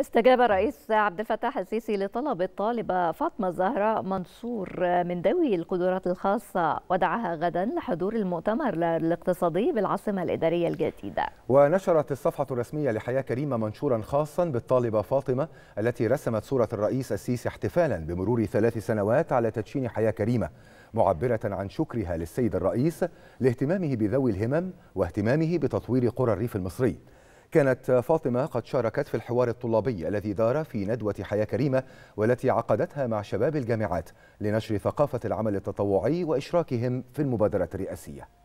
استجاب الرئيس عبد الفتاح السيسي لطلب الطالبة فاطمة الزهراء منصور من ذوي القدرات الخاصة ودعاها غدا لحضور المؤتمر الاقتصادي بالعاصمة الإدارية الجديدة ونشرت الصفحة الرسمية لحياة كريمة منشورا خاصا بالطالبة فاطمة التي رسمت صورة الرئيس السيسي احتفالا بمرور ثلاث سنوات على تدشين حياة كريمة معبرة عن شكرها للسيد الرئيس لاهتمامه بذوي الهمم واهتمامه بتطوير قرى الريف المصري كانت فاطمة قد شاركت في الحوار الطلابي الذي دار في ندوة حياة كريمة والتي عقدتها مع شباب الجامعات لنشر ثقافة العمل التطوعي وإشراكهم في المبادرة الرئاسية